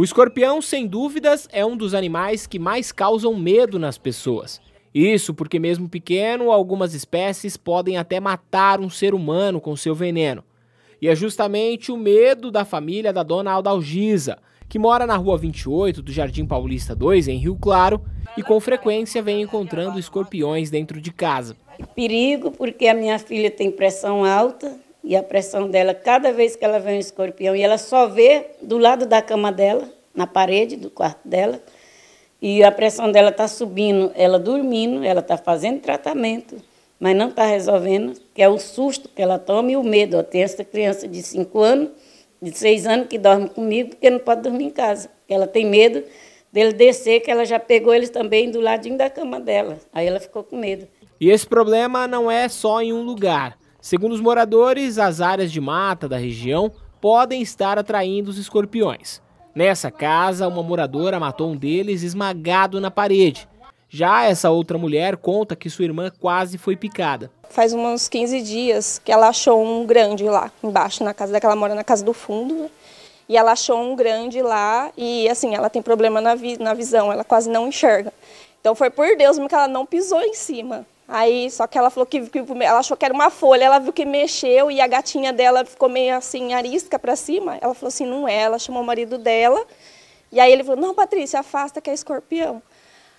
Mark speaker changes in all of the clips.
Speaker 1: O escorpião, sem dúvidas, é um dos animais que mais causam medo nas pessoas. Isso porque, mesmo pequeno, algumas espécies podem até matar um ser humano com seu veneno. E é justamente o medo da família da dona Aldalgisa, que mora na rua 28 do Jardim Paulista 2, em Rio Claro, e com frequência vem encontrando escorpiões dentro de casa. Perigo, porque a minha filha tem
Speaker 2: pressão alta e a pressão dela, cada vez que ela vê um escorpião, e ela só vê do lado da cama dela, na parede do quarto dela, e a pressão dela está subindo, ela dormindo, ela está fazendo tratamento, mas não está resolvendo, que é o susto que ela toma e o medo. Ó, tem essa criança de 5 anos, de 6 anos, que dorme comigo porque não pode dormir em casa. Ela tem medo dele descer, que ela já pegou eles também do ladinho da cama dela. Aí ela ficou com medo.
Speaker 1: E esse problema não é só em um lugar. Segundo os moradores, as áreas de mata da região podem estar atraindo os escorpiões. Nessa casa, uma moradora matou um deles esmagado na parede. Já essa outra mulher conta que sua irmã quase foi picada.
Speaker 3: Faz uns 15 dias que ela achou um grande lá embaixo na casa daquela mora na casa do fundo. Né? E ela achou um grande lá e assim, ela tem problema na, vi na visão, ela quase não enxerga. Então foi por Deus mesmo que ela não pisou em cima. Aí, só que ela falou que, que, ela achou que era uma folha, ela viu que mexeu e a gatinha dela ficou meio assim, arisca para cima. Ela falou assim, não é, ela chamou o marido dela. E aí ele falou, não, Patrícia, afasta que é escorpião.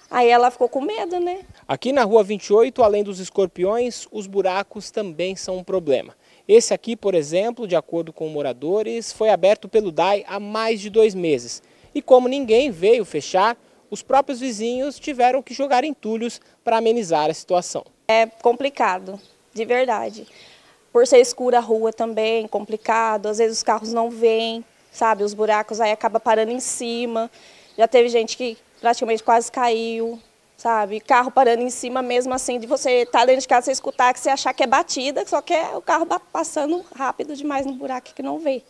Speaker 3: Aí ela ficou com medo, né?
Speaker 1: Aqui na rua 28, além dos escorpiões, os buracos também são um problema. Esse aqui, por exemplo, de acordo com moradores, foi aberto pelo DAI há mais de dois meses. E como ninguém veio fechar, os próprios vizinhos tiveram que jogar entulhos para amenizar a situação. É complicado, de verdade.
Speaker 3: Por ser escura a rua também, é complicado, às vezes os carros não vêm, sabe, os buracos aí acaba parando em cima. Já teve gente que praticamente quase caiu, sabe? Carro parando em cima mesmo assim, de você estar tá dentro de casa, você escutar que você achar que é batida, só que é o carro passando rápido demais no buraco que não vê.